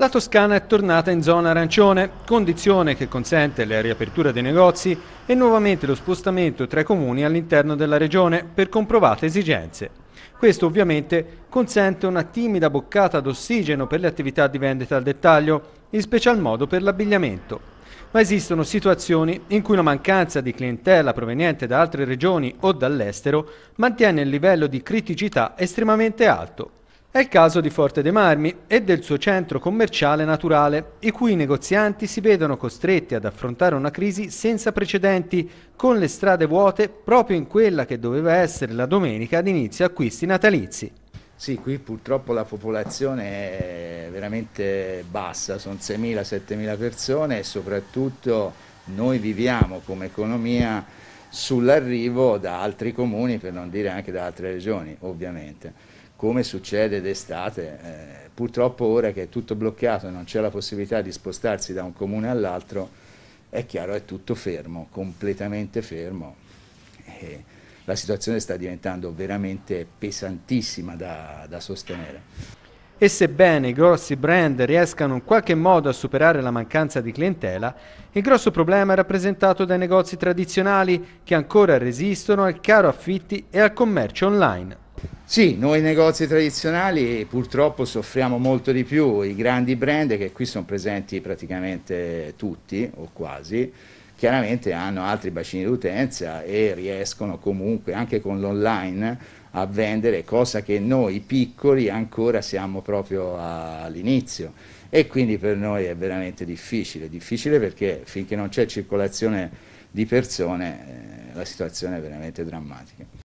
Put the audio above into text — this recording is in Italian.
la Toscana è tornata in zona arancione, condizione che consente la riapertura dei negozi e nuovamente lo spostamento tra i comuni all'interno della regione per comprovate esigenze. Questo ovviamente consente una timida boccata d'ossigeno per le attività di vendita al dettaglio, in special modo per l'abbigliamento. Ma esistono situazioni in cui la mancanza di clientela proveniente da altre regioni o dall'estero mantiene il livello di criticità estremamente alto. È il caso di Forte dei Marmi e del suo centro commerciale naturale, i cui negozianti si vedono costretti ad affrontare una crisi senza precedenti, con le strade vuote proprio in quella che doveva essere la domenica d'inizio acquisti natalizi. Sì, qui purtroppo la popolazione è veramente bassa, sono 6.000-7.000 persone e soprattutto noi viviamo come economia sull'arrivo da altri comuni, per non dire anche da altre regioni, ovviamente come succede d'estate. Eh, purtroppo ora che è tutto bloccato e non c'è la possibilità di spostarsi da un comune all'altro, è chiaro, è tutto fermo, completamente fermo. E la situazione sta diventando veramente pesantissima da, da sostenere. E sebbene i grossi brand riescano in qualche modo a superare la mancanza di clientela, il grosso problema è rappresentato dai negozi tradizionali che ancora resistono al caro affitti e al commercio online. Sì, noi negozi tradizionali purtroppo soffriamo molto di più, i grandi brand che qui sono presenti praticamente tutti o quasi, chiaramente hanno altri bacini d'utenza e riescono comunque anche con l'online a vendere, cosa che noi piccoli ancora siamo proprio all'inizio e quindi per noi è veramente difficile, difficile perché finché non c'è circolazione di persone eh, la situazione è veramente drammatica.